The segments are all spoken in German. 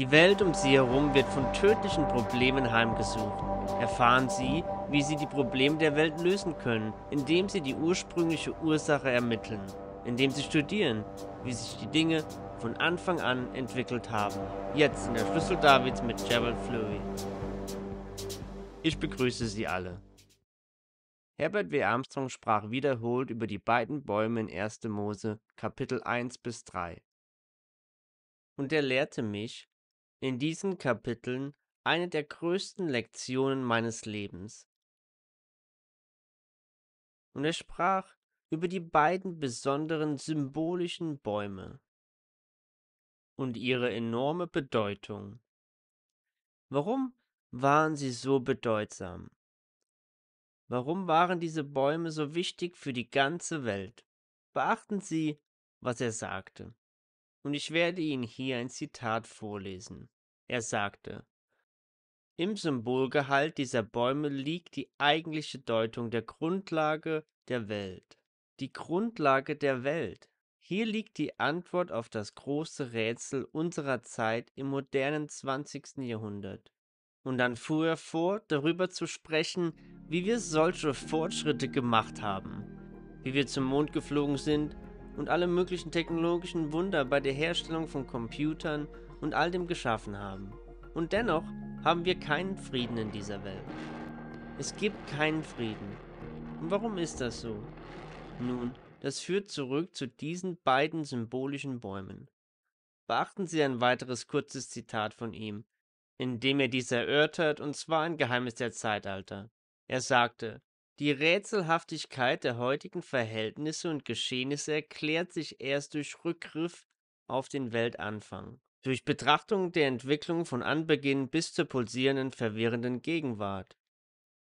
Die Welt um Sie herum wird von tödlichen Problemen heimgesucht. Erfahren Sie, wie Sie die Probleme der Welt lösen können, indem Sie die ursprüngliche Ursache ermitteln, indem Sie studieren, wie sich die Dinge von Anfang an entwickelt haben. Jetzt in der Schlüssel Davids mit Gerald Fleury. Ich begrüße Sie alle. Herbert W. Armstrong sprach wiederholt über die beiden Bäume in 1. Mose, Kapitel 1 bis 3. Und er lehrte mich, in diesen Kapiteln eine der größten Lektionen meines Lebens. Und er sprach über die beiden besonderen symbolischen Bäume und ihre enorme Bedeutung. Warum waren sie so bedeutsam? Warum waren diese Bäume so wichtig für die ganze Welt? Beachten Sie, was er sagte. Und ich werde Ihnen hier ein Zitat vorlesen. Er sagte: „Im Symbolgehalt dieser Bäume liegt die eigentliche Deutung der Grundlage der Welt. Die Grundlage der Welt. Hier liegt die Antwort auf das große Rätsel unserer Zeit im modernen 20. Jahrhundert. “Und dann fuhr er vor, darüber zu sprechen, wie wir solche Fortschritte gemacht haben, wie wir zum Mond geflogen sind und alle möglichen technologischen Wunder bei der Herstellung von Computern und all dem geschaffen haben. Und dennoch haben wir keinen Frieden in dieser Welt. Es gibt keinen Frieden. Und warum ist das so? Nun, das führt zurück zu diesen beiden symbolischen Bäumen. Beachten Sie ein weiteres kurzes Zitat von ihm, in dem er dies erörtert, und zwar ein Geheimnis der Zeitalter. Er sagte, die Rätselhaftigkeit der heutigen Verhältnisse und Geschehnisse erklärt sich erst durch Rückgriff auf den Weltanfang durch Betrachtung der Entwicklung von Anbeginn bis zur pulsierenden, verwirrenden Gegenwart.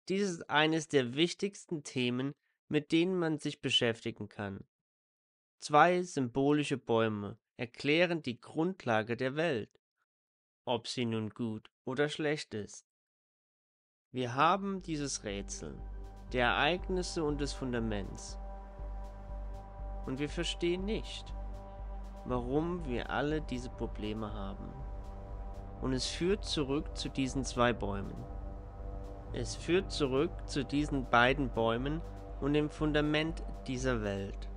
Dies ist eines der wichtigsten Themen, mit denen man sich beschäftigen kann. Zwei symbolische Bäume erklären die Grundlage der Welt, ob sie nun gut oder schlecht ist. Wir haben dieses Rätsel der Ereignisse und des Fundaments. Und wir verstehen nicht, warum wir alle diese Probleme haben. Und es führt zurück zu diesen zwei Bäumen. Es führt zurück zu diesen beiden Bäumen und dem Fundament dieser Welt.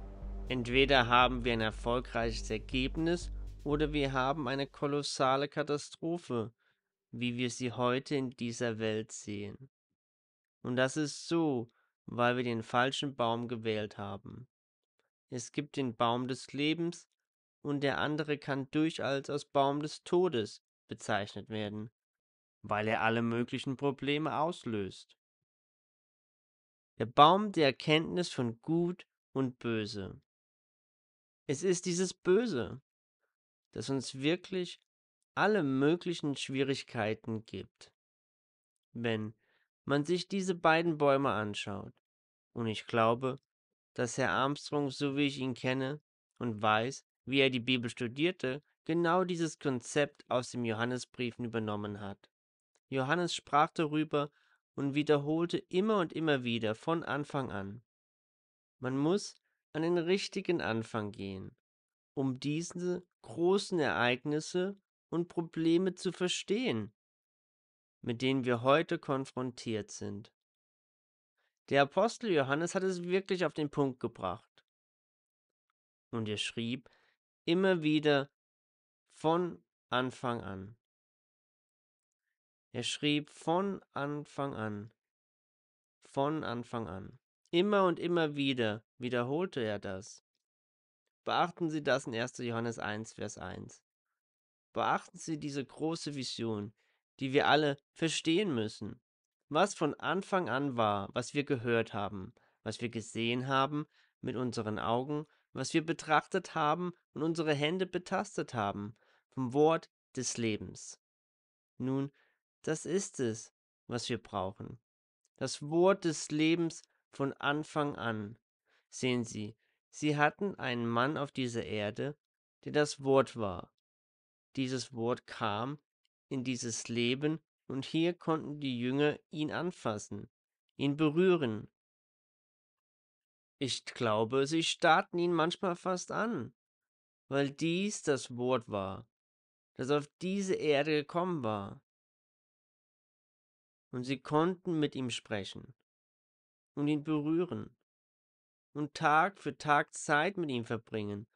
Entweder haben wir ein erfolgreiches Ergebnis oder wir haben eine kolossale Katastrophe, wie wir sie heute in dieser Welt sehen. Und das ist so, weil wir den falschen Baum gewählt haben. Es gibt den Baum des Lebens und der andere kann durchaus als Baum des Todes bezeichnet werden, weil er alle möglichen Probleme auslöst. Der Baum der Erkenntnis von Gut und Böse. Es ist dieses Böse, das uns wirklich alle möglichen Schwierigkeiten gibt. Wenn man sich diese beiden Bäume anschaut, und ich glaube, dass Herr Armstrong, so wie ich ihn kenne und weiß, wie er die Bibel studierte, genau dieses Konzept aus dem Johannesbriefen übernommen hat. Johannes sprach darüber und wiederholte immer und immer wieder von Anfang an. Man muss an den richtigen Anfang gehen, um diese großen Ereignisse und Probleme zu verstehen, mit denen wir heute konfrontiert sind. Der Apostel Johannes hat es wirklich auf den Punkt gebracht. Und er schrieb, Immer wieder von Anfang an. Er schrieb von Anfang an. Von Anfang an. Immer und immer wieder wiederholte er das. Beachten Sie das in 1. Johannes 1, Vers 1. Beachten Sie diese große Vision, die wir alle verstehen müssen. Was von Anfang an war, was wir gehört haben, was wir gesehen haben mit unseren Augen was wir betrachtet haben und unsere Hände betastet haben, vom Wort des Lebens. Nun, das ist es, was wir brauchen. Das Wort des Lebens von Anfang an. Sehen Sie, Sie hatten einen Mann auf dieser Erde, der das Wort war. Dieses Wort kam in dieses Leben und hier konnten die Jünger ihn anfassen, ihn berühren, ich glaube, sie starrten ihn manchmal fast an, weil dies das Wort war, das auf diese Erde gekommen war. Und sie konnten mit ihm sprechen und ihn berühren und Tag für Tag Zeit mit ihm verbringen.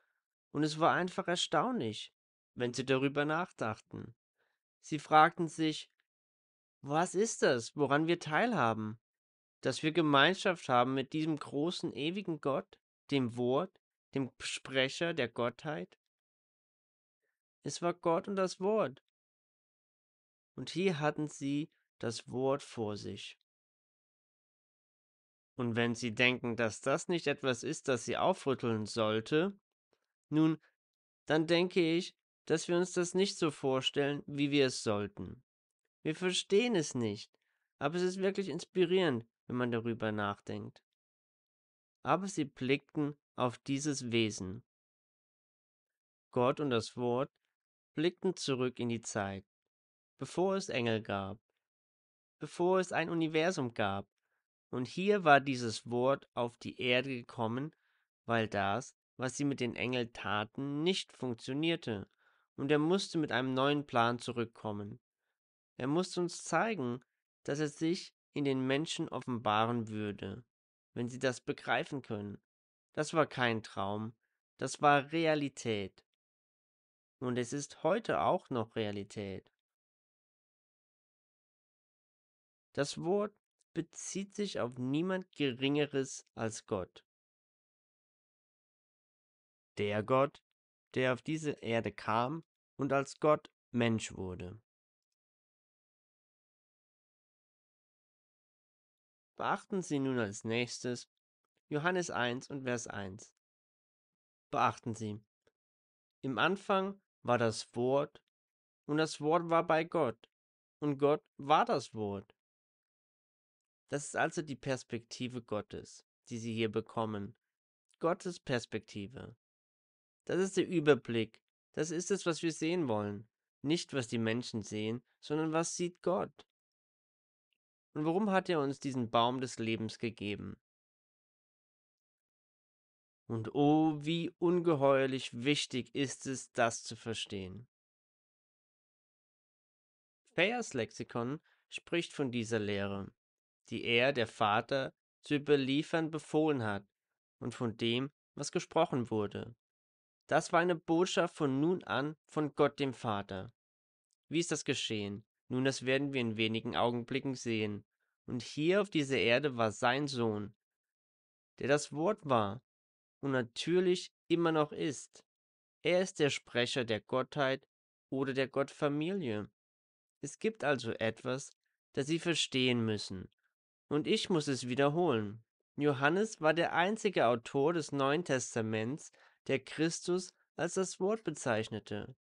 Und es war einfach erstaunlich, wenn sie darüber nachdachten. Sie fragten sich, was ist das, woran wir teilhaben? dass wir Gemeinschaft haben mit diesem großen, ewigen Gott, dem Wort, dem Sprecher der Gottheit. Es war Gott und das Wort. Und hier hatten sie das Wort vor sich. Und wenn Sie denken, dass das nicht etwas ist, das Sie aufrütteln sollte, nun, dann denke ich, dass wir uns das nicht so vorstellen, wie wir es sollten. Wir verstehen es nicht, aber es ist wirklich inspirierend, wenn man darüber nachdenkt. Aber sie blickten auf dieses Wesen. Gott und das Wort blickten zurück in die Zeit, bevor es Engel gab, bevor es ein Universum gab, und hier war dieses Wort auf die Erde gekommen, weil das, was sie mit den Engeln taten, nicht funktionierte, und er musste mit einem neuen Plan zurückkommen. Er musste uns zeigen, dass er sich in den Menschen offenbaren würde, wenn sie das begreifen können. Das war kein Traum, das war Realität. Und es ist heute auch noch Realität. Das Wort bezieht sich auf niemand Geringeres als Gott. Der Gott, der auf diese Erde kam und als Gott Mensch wurde. Beachten Sie nun als nächstes Johannes 1 und Vers 1. Beachten Sie, im Anfang war das Wort, und das Wort war bei Gott, und Gott war das Wort. Das ist also die Perspektive Gottes, die Sie hier bekommen. Gottes Perspektive. Das ist der Überblick. Das ist es, was wir sehen wollen. Nicht, was die Menschen sehen, sondern was sieht Gott. Und warum hat er uns diesen Baum des Lebens gegeben? Und oh, wie ungeheuerlich wichtig ist es, das zu verstehen. Fayers Lexikon spricht von dieser Lehre, die er, der Vater, zu überliefern befohlen hat und von dem, was gesprochen wurde. Das war eine Botschaft von nun an von Gott dem Vater. Wie ist das geschehen? Nun, das werden wir in wenigen Augenblicken sehen. Und hier auf dieser Erde war sein Sohn, der das Wort war und natürlich immer noch ist. Er ist der Sprecher der Gottheit oder der Gottfamilie. Es gibt also etwas, das Sie verstehen müssen. Und ich muss es wiederholen. Johannes war der einzige Autor des Neuen Testaments, der Christus als das Wort bezeichnete.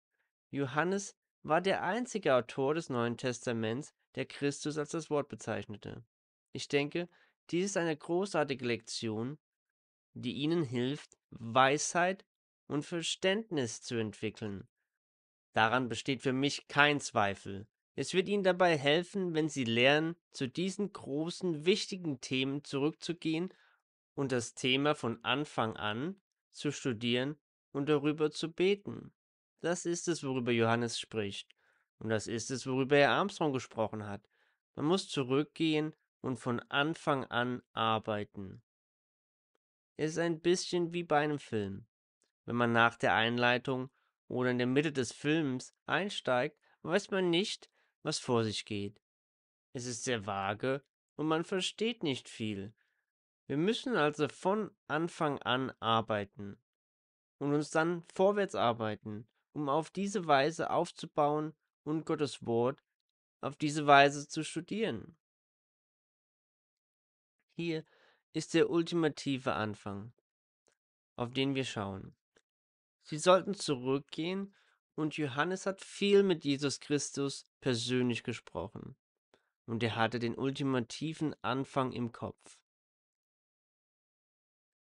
Johannes war der einzige Autor des Neuen Testaments, der Christus als das Wort bezeichnete. Ich denke, dies ist eine großartige Lektion, die Ihnen hilft, Weisheit und Verständnis zu entwickeln. Daran besteht für mich kein Zweifel. Es wird Ihnen dabei helfen, wenn Sie lernen, zu diesen großen, wichtigen Themen zurückzugehen und das Thema von Anfang an zu studieren und darüber zu beten. Das ist es, worüber Johannes spricht. Und das ist es, worüber Herr Armstrong gesprochen hat. Man muss zurückgehen und von Anfang an arbeiten. Es Ist ein bisschen wie bei einem Film. Wenn man nach der Einleitung oder in der Mitte des Films einsteigt, weiß man nicht, was vor sich geht. Es ist sehr vage und man versteht nicht viel. Wir müssen also von Anfang an arbeiten und uns dann vorwärts arbeiten um auf diese Weise aufzubauen und Gottes Wort auf diese Weise zu studieren. Hier ist der ultimative Anfang, auf den wir schauen. Sie sollten zurückgehen und Johannes hat viel mit Jesus Christus persönlich gesprochen. Und er hatte den ultimativen Anfang im Kopf.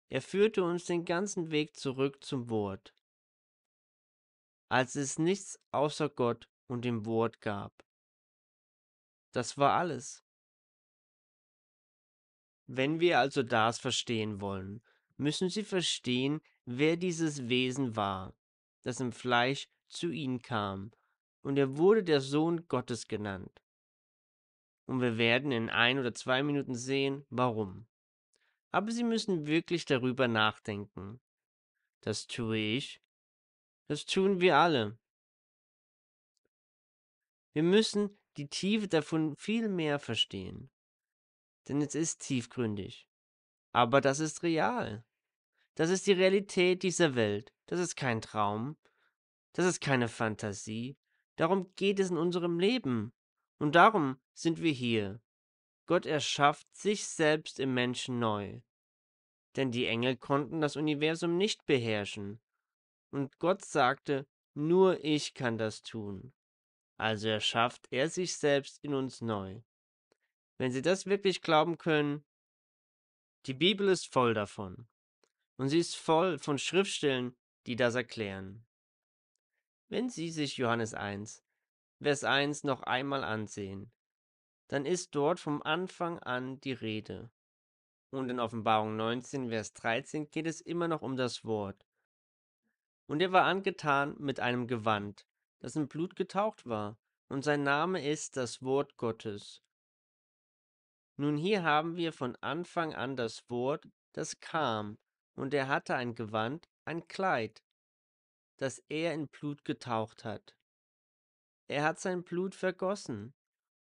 Er führte uns den ganzen Weg zurück zum Wort, als es nichts außer Gott und dem Wort gab. Das war alles. Wenn wir also das verstehen wollen, müssen sie verstehen, wer dieses Wesen war, das im Fleisch zu ihnen kam, und er wurde der Sohn Gottes genannt. Und wir werden in ein oder zwei Minuten sehen, warum. Aber sie müssen wirklich darüber nachdenken. Das tue ich, das tun wir alle. Wir müssen die Tiefe davon viel mehr verstehen. Denn es ist tiefgründig. Aber das ist real. Das ist die Realität dieser Welt. Das ist kein Traum. Das ist keine Fantasie. Darum geht es in unserem Leben. Und darum sind wir hier. Gott erschafft sich selbst im Menschen neu. Denn die Engel konnten das Universum nicht beherrschen und Gott sagte, nur ich kann das tun. Also erschafft er sich selbst in uns neu. Wenn Sie das wirklich glauben können, die Bibel ist voll davon. Und sie ist voll von Schriftstellen, die das erklären. Wenn Sie sich Johannes 1, Vers 1 noch einmal ansehen, dann ist dort vom Anfang an die Rede. Und in Offenbarung 19, Vers 13 geht es immer noch um das Wort. Und er war angetan mit einem Gewand, das in Blut getaucht war, und sein Name ist das Wort Gottes. Nun hier haben wir von Anfang an das Wort, das kam, und er hatte ein Gewand, ein Kleid, das er in Blut getaucht hat. Er hat sein Blut vergossen,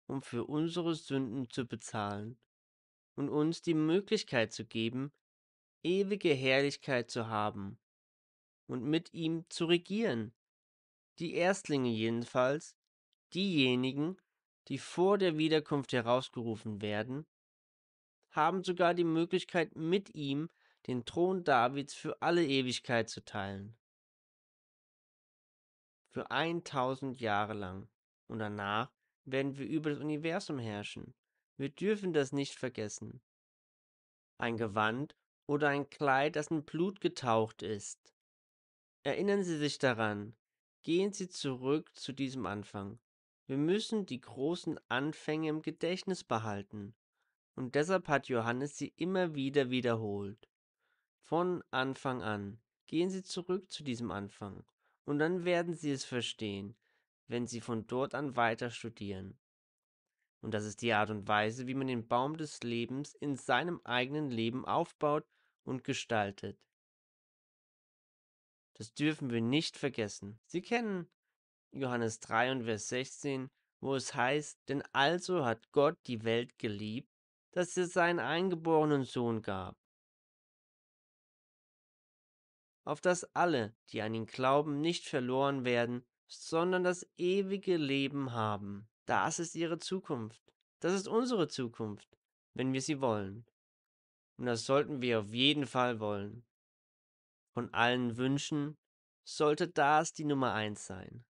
um für unsere Sünden zu bezahlen und uns die Möglichkeit zu geben, ewige Herrlichkeit zu haben und mit ihm zu regieren. Die Erstlinge jedenfalls, diejenigen, die vor der Wiederkunft herausgerufen werden, haben sogar die Möglichkeit, mit ihm den Thron Davids für alle Ewigkeit zu teilen. Für 1000 Jahre lang. Und danach werden wir über das Universum herrschen. Wir dürfen das nicht vergessen. Ein Gewand oder ein Kleid, das in Blut getaucht ist. Erinnern Sie sich daran, gehen Sie zurück zu diesem Anfang. Wir müssen die großen Anfänge im Gedächtnis behalten. Und deshalb hat Johannes sie immer wieder wiederholt. Von Anfang an. Gehen Sie zurück zu diesem Anfang. Und dann werden Sie es verstehen, wenn Sie von dort an weiter studieren. Und das ist die Art und Weise, wie man den Baum des Lebens in seinem eigenen Leben aufbaut und gestaltet. Das dürfen wir nicht vergessen. Sie kennen Johannes 3 und Vers 16, wo es heißt, denn also hat Gott die Welt geliebt, dass er seinen eingeborenen Sohn gab. Auf dass alle, die an ihn glauben, nicht verloren werden, sondern das ewige Leben haben. Das ist ihre Zukunft. Das ist unsere Zukunft, wenn wir sie wollen. Und das sollten wir auf jeden Fall wollen. Von allen Wünschen sollte das die Nummer eins sein.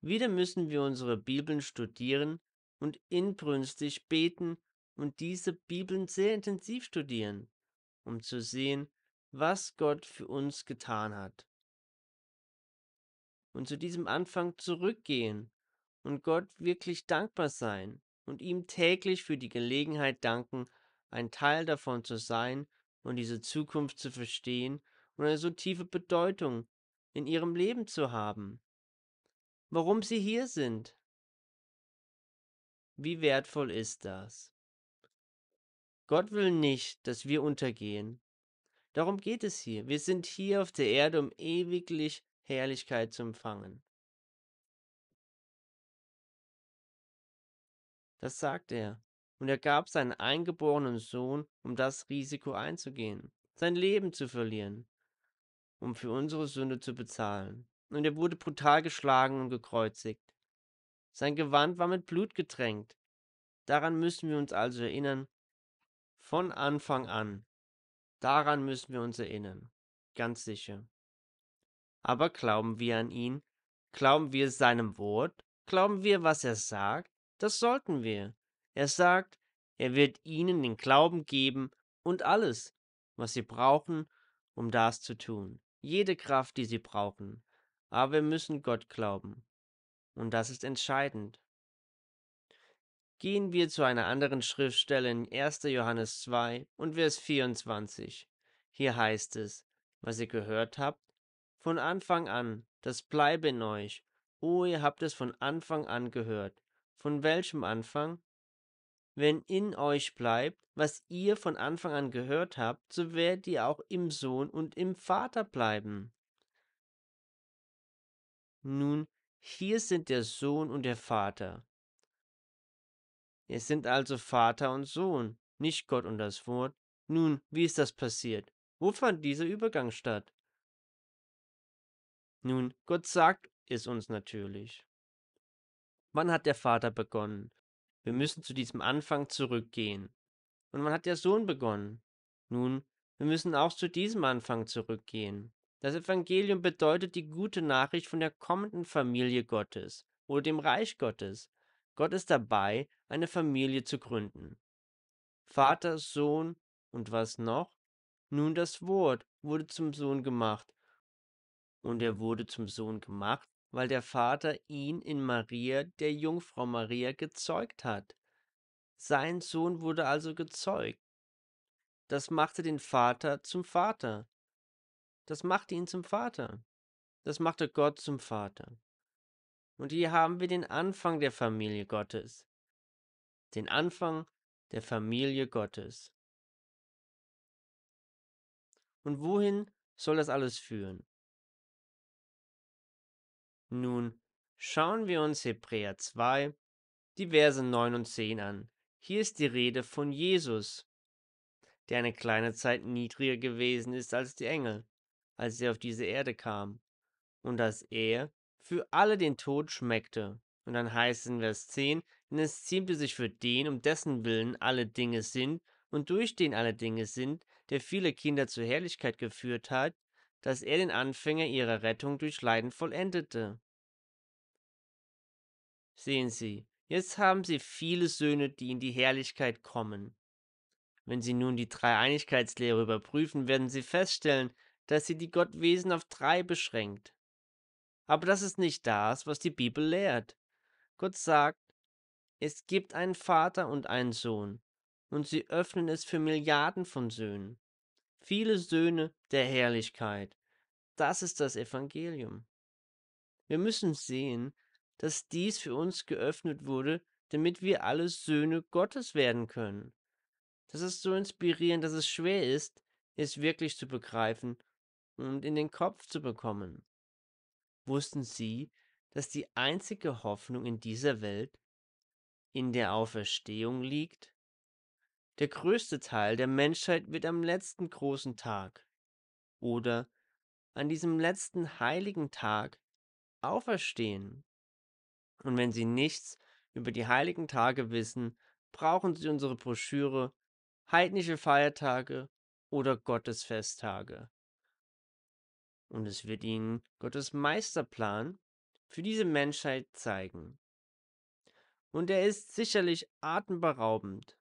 Wieder müssen wir unsere Bibeln studieren und inbrünstig beten und diese Bibeln sehr intensiv studieren, um zu sehen, was Gott für uns getan hat. Und zu diesem Anfang zurückgehen und Gott wirklich dankbar sein und ihm täglich für die Gelegenheit danken, ein Teil davon zu sein und diese Zukunft zu verstehen und eine so tiefe Bedeutung in ihrem Leben zu haben. Warum sie hier sind. Wie wertvoll ist das? Gott will nicht, dass wir untergehen. Darum geht es hier. Wir sind hier auf der Erde, um ewiglich Herrlichkeit zu empfangen. Das sagt er. Und er gab seinen eingeborenen Sohn, um das Risiko einzugehen, sein Leben zu verlieren um für unsere Sünde zu bezahlen. Und er wurde brutal geschlagen und gekreuzigt. Sein Gewand war mit Blut getränkt. Daran müssen wir uns also erinnern, von Anfang an. Daran müssen wir uns erinnern, ganz sicher. Aber glauben wir an ihn? Glauben wir seinem Wort? Glauben wir, was er sagt? Das sollten wir. Er sagt, er wird ihnen den Glauben geben und alles, was sie brauchen, um das zu tun jede Kraft, die sie brauchen. Aber wir müssen Gott glauben. Und das ist entscheidend. Gehen wir zu einer anderen Schriftstelle in 1. Johannes 2 und Vers 24. Hier heißt es, was ihr gehört habt, von Anfang an, das bleibe in euch. O, ihr habt es von Anfang an gehört. Von welchem Anfang? wenn in euch bleibt, was ihr von Anfang an gehört habt, so werdet ihr auch im Sohn und im Vater bleiben. Nun, hier sind der Sohn und der Vater. Es sind also Vater und Sohn, nicht Gott und das Wort. Nun, wie ist das passiert? Wo fand dieser Übergang statt? Nun, Gott sagt es uns natürlich. Wann hat der Vater begonnen? Wir müssen zu diesem Anfang zurückgehen. Und man hat ja Sohn begonnen. Nun, wir müssen auch zu diesem Anfang zurückgehen. Das Evangelium bedeutet die gute Nachricht von der kommenden Familie Gottes oder dem Reich Gottes. Gott ist dabei, eine Familie zu gründen. Vater, Sohn und was noch? Nun das Wort wurde zum Sohn gemacht. Und er wurde zum Sohn gemacht, weil der Vater ihn in Maria, der Jungfrau Maria, gezeugt hat. Sein Sohn wurde also gezeugt. Das machte den Vater zum Vater. Das machte ihn zum Vater. Das machte Gott zum Vater. Und hier haben wir den Anfang der Familie Gottes. Den Anfang der Familie Gottes. Und wohin soll das alles führen? Nun schauen wir uns Hebräer 2, die Verse 9 und 10 an. Hier ist die Rede von Jesus, der eine kleine Zeit niedriger gewesen ist als die Engel, als er auf diese Erde kam, und dass er für alle den Tod schmeckte. Und dann heißt es in Vers 10, denn es ziemte sich für den, um dessen Willen alle Dinge sind, und durch den alle Dinge sind, der viele Kinder zur Herrlichkeit geführt hat, dass er den Anfänger ihrer Rettung durch Leiden vollendete. Sehen Sie, jetzt haben Sie viele Söhne, die in die Herrlichkeit kommen. Wenn Sie nun die Dreieinigkeitslehre überprüfen, werden Sie feststellen, dass sie die Gottwesen auf drei beschränkt. Aber das ist nicht das, was die Bibel lehrt. Gott sagt, es gibt einen Vater und einen Sohn, und sie öffnen es für Milliarden von Söhnen viele Söhne der Herrlichkeit. Das ist das Evangelium. Wir müssen sehen, dass dies für uns geöffnet wurde, damit wir alle Söhne Gottes werden können. Das ist so inspirierend, dass es schwer ist, es wirklich zu begreifen und in den Kopf zu bekommen. Wussten Sie, dass die einzige Hoffnung in dieser Welt in der Auferstehung liegt? Der größte Teil der Menschheit wird am letzten großen Tag oder an diesem letzten heiligen Tag auferstehen. Und wenn Sie nichts über die heiligen Tage wissen, brauchen Sie unsere Broschüre Heidnische Feiertage oder Gottesfesttage. Und es wird Ihnen Gottes Meisterplan für diese Menschheit zeigen. Und er ist sicherlich atemberaubend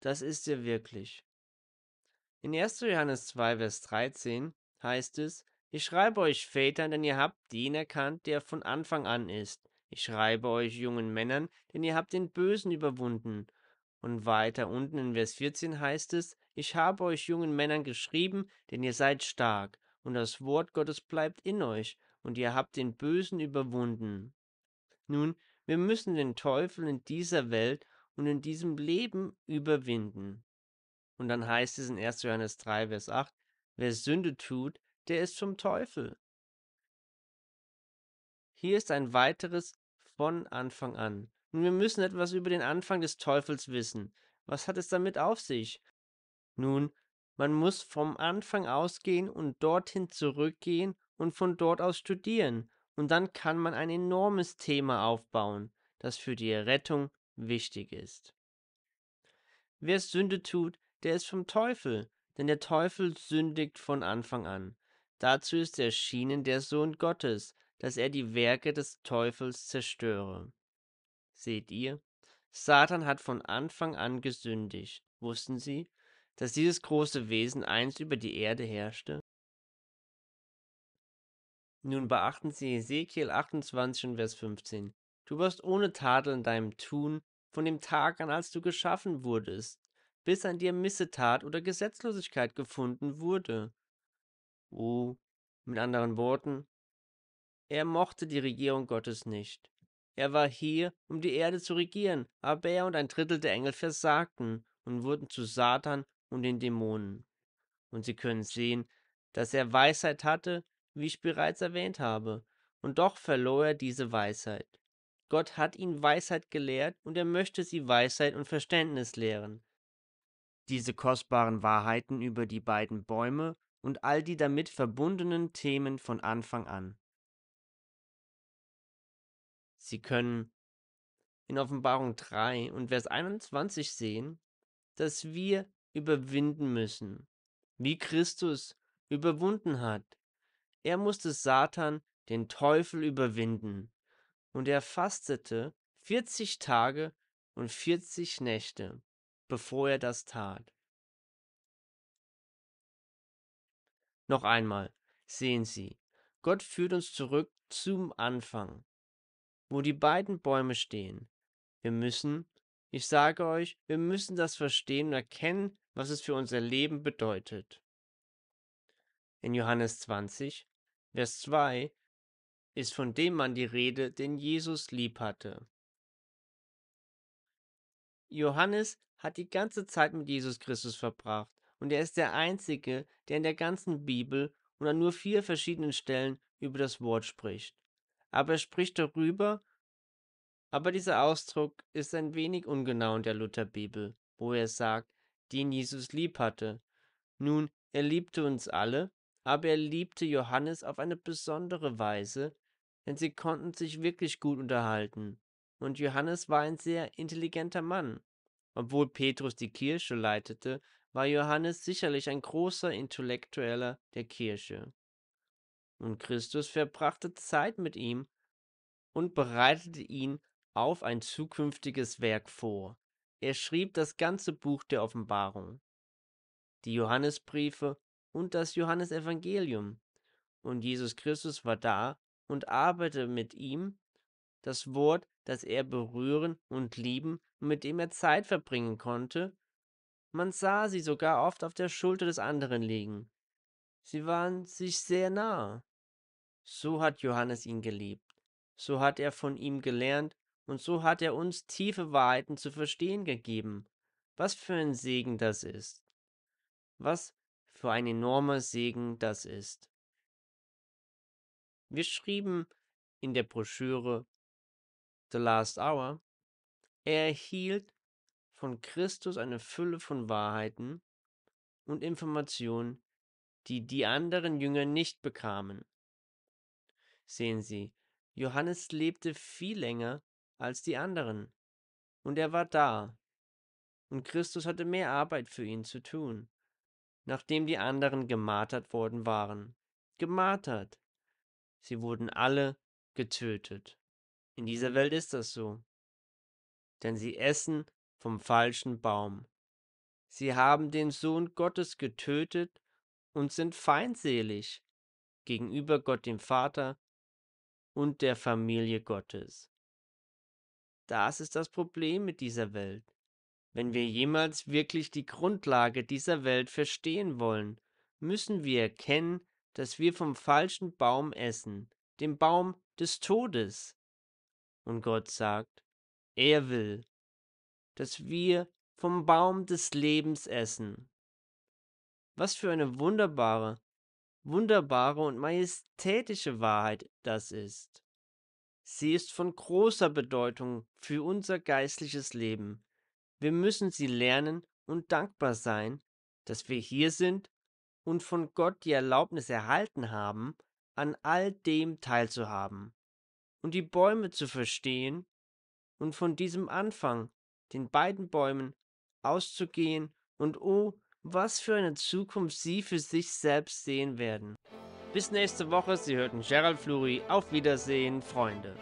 das ist er wirklich. In 1. Johannes 2, Vers 13 heißt es, ich schreibe euch Vätern, denn ihr habt den erkannt, der von Anfang an ist. Ich schreibe euch jungen Männern, denn ihr habt den Bösen überwunden. Und weiter unten in Vers 14 heißt es, ich habe euch jungen Männern geschrieben, denn ihr seid stark, und das Wort Gottes bleibt in euch, und ihr habt den Bösen überwunden. Nun, wir müssen den Teufel in dieser Welt und in diesem Leben überwinden. Und dann heißt es in 1. Johannes 3, Vers 8, wer Sünde tut, der ist vom Teufel. Hier ist ein weiteres von Anfang an. Nun, wir müssen etwas über den Anfang des Teufels wissen. Was hat es damit auf sich? Nun, man muss vom Anfang ausgehen und dorthin zurückgehen und von dort aus studieren. Und dann kann man ein enormes Thema aufbauen, das für die Errettung wichtig ist. Wer Sünde tut, der ist vom Teufel, denn der Teufel sündigt von Anfang an. Dazu ist erschienen der Sohn Gottes, dass er die Werke des Teufels zerstöre. Seht ihr, Satan hat von Anfang an gesündigt. Wussten Sie, dass dieses große Wesen einst über die Erde herrschte? Nun beachten Sie Ezekiel 28 und Vers 15. Du wirst ohne Tadel in deinem Tun von dem Tag an, als du geschaffen wurdest, bis an dir Missetat oder Gesetzlosigkeit gefunden wurde. Oh, mit anderen Worten, er mochte die Regierung Gottes nicht. Er war hier, um die Erde zu regieren, aber er und ein Drittel der Engel versagten und wurden zu Satan und den Dämonen. Und Sie können sehen, dass er Weisheit hatte, wie ich bereits erwähnt habe, und doch verlor er diese Weisheit. Gott hat ihn Weisheit gelehrt und er möchte sie Weisheit und Verständnis lehren. Diese kostbaren Wahrheiten über die beiden Bäume und all die damit verbundenen Themen von Anfang an. Sie können in Offenbarung 3 und Vers 21 sehen, dass wir überwinden müssen, wie Christus überwunden hat. Er musste Satan, den Teufel, überwinden. Und er fastete 40 Tage und 40 Nächte, bevor er das tat. Noch einmal, sehen Sie, Gott führt uns zurück zum Anfang, wo die beiden Bäume stehen. Wir müssen, ich sage euch, wir müssen das verstehen und erkennen, was es für unser Leben bedeutet. In Johannes 20, Vers 2 ist von dem Mann die Rede, den Jesus lieb hatte. Johannes hat die ganze Zeit mit Jesus Christus verbracht und er ist der Einzige, der in der ganzen Bibel und an nur vier verschiedenen Stellen über das Wort spricht. Aber er spricht darüber, aber dieser Ausdruck ist ein wenig ungenau in der Lutherbibel, wo er sagt, den Jesus lieb hatte. Nun, er liebte uns alle, aber er liebte Johannes auf eine besondere Weise, denn sie konnten sich wirklich gut unterhalten, und Johannes war ein sehr intelligenter Mann. Obwohl Petrus die Kirche leitete, war Johannes sicherlich ein großer Intellektueller der Kirche. Und Christus verbrachte Zeit mit ihm und bereitete ihn auf ein zukünftiges Werk vor. Er schrieb das ganze Buch der Offenbarung, die Johannesbriefe und das Johannesevangelium. Und Jesus Christus war da, und arbeite mit ihm das Wort, das er berühren und lieben und mit dem er Zeit verbringen konnte. Man sah sie sogar oft auf der Schulter des anderen liegen. Sie waren sich sehr nah. So hat Johannes ihn geliebt, so hat er von ihm gelernt und so hat er uns tiefe Wahrheiten zu verstehen gegeben. Was für ein Segen das ist. Was für ein enormer Segen das ist. Wir schrieben in der Broschüre The Last Hour, er erhielt von Christus eine Fülle von Wahrheiten und Informationen, die die anderen Jünger nicht bekamen. Sehen Sie, Johannes lebte viel länger als die anderen, und er war da, und Christus hatte mehr Arbeit für ihn zu tun, nachdem die anderen gemartert worden waren. Gemartert Sie wurden alle getötet. In dieser mhm. Welt ist das so. Denn sie essen vom falschen Baum. Sie haben den Sohn Gottes getötet und sind feindselig gegenüber Gott dem Vater und der Familie Gottes. Das ist das Problem mit dieser Welt. Wenn wir jemals wirklich die Grundlage dieser Welt verstehen wollen, müssen wir erkennen, dass wir vom falschen Baum essen, dem Baum des Todes. Und Gott sagt, er will, dass wir vom Baum des Lebens essen. Was für eine wunderbare, wunderbare und majestätische Wahrheit das ist. Sie ist von großer Bedeutung für unser geistliches Leben. Wir müssen sie lernen und dankbar sein, dass wir hier sind und von Gott die Erlaubnis erhalten haben, an all dem teilzuhaben und die Bäume zu verstehen und von diesem Anfang, den beiden Bäumen, auszugehen und oh, was für eine Zukunft sie für sich selbst sehen werden. Bis nächste Woche, Sie hörten Gerald Fluri. Auf Wiedersehen, Freunde.